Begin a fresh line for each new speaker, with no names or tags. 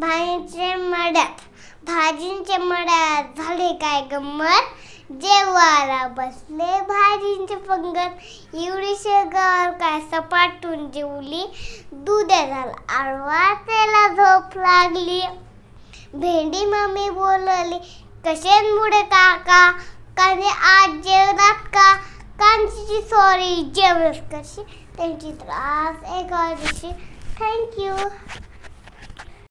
भाईंचे मळ्यात भाजींचे मळ्यात झाले काय गंमत जेवायला बसले भाजींचे पंगत एवढी शेगावर काय सपाटून जेवली दुध्या झाला आळवा त्याला झोप लागली भेंडी मम्मी बोलली मुडे काका काने आज जेवणात का कांची सॉरी जेवण कशी त्यांची त्रास एका दिवशी थँक्यू